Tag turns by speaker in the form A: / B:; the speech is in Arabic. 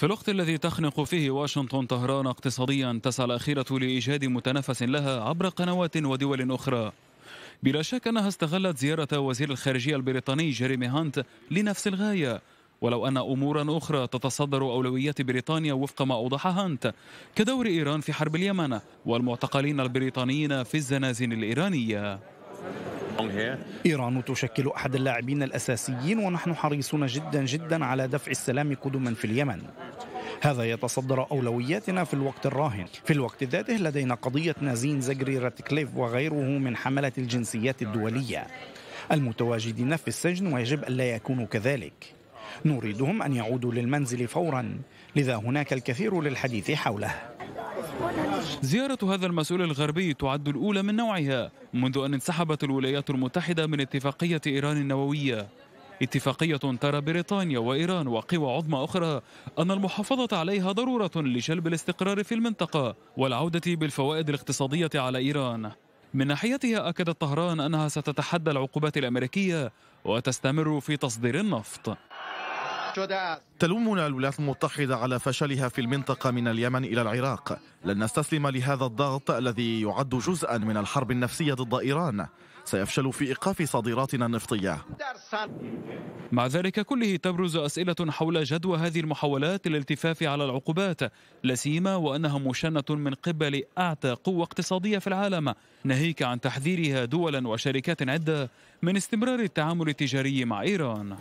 A: في الوقت الذي تخنق فيه واشنطن طهران اقتصاديا تسعى الأخيرة لإيجاد متنفس لها عبر قنوات ودول أخرى بلا شك أنها استغلت زيارة وزير الخارجية البريطاني جيريمي هانت لنفس الغاية ولو أن أمورا أخرى تتصدر أولويات بريطانيا وفق ما أوضح هانت كدور إيران في حرب اليمن والمعتقلين البريطانيين في الزنازين الإيرانية
B: إيران تشكل أحد اللاعبين الأساسيين ونحن حريصون جدا جدا على دفع السلام قدما في اليمن هذا يتصدر أولوياتنا في الوقت الراهن في الوقت ذاته لدينا قضية نازين زجري راتكليف وغيره من حملة الجنسيات الدولية المتواجدين في السجن ويجب ألا يكونوا كذلك نريدهم أن يعودوا للمنزل فورا لذا هناك الكثير للحديث حوله
A: زيارة هذا المسؤول الغربي تعد الأولى من نوعها منذ أن انسحبت الولايات المتحدة من اتفاقية إيران النووية اتفاقية ترى بريطانيا وإيران وقوى عظمى أخرى أن المحافظة عليها ضرورة لجلب الاستقرار في المنطقة والعودة بالفوائد الاقتصادية على إيران من ناحيتها أكدت طهران أنها ستتحدى العقوبات الأمريكية وتستمر في تصدير النفط تلومنا الولايات المتحدة على
C: فشلها في المنطقة من اليمن إلى العراق لن نستسلم لهذا الضغط الذي يعد جزءا من الحرب النفسية ضد إيران سيفشل في إيقاف صادراتنا النفطية
A: مع ذلك كله تبرز أسئلة حول جدوى هذه المحاولات للالتفاف على العقوبات لسيما وأنها مشنة من قبل أعتى قوة اقتصادية في العالم ناهيك عن تحذيرها دولا وشركات عدة من استمرار التعامل التجاري مع إيران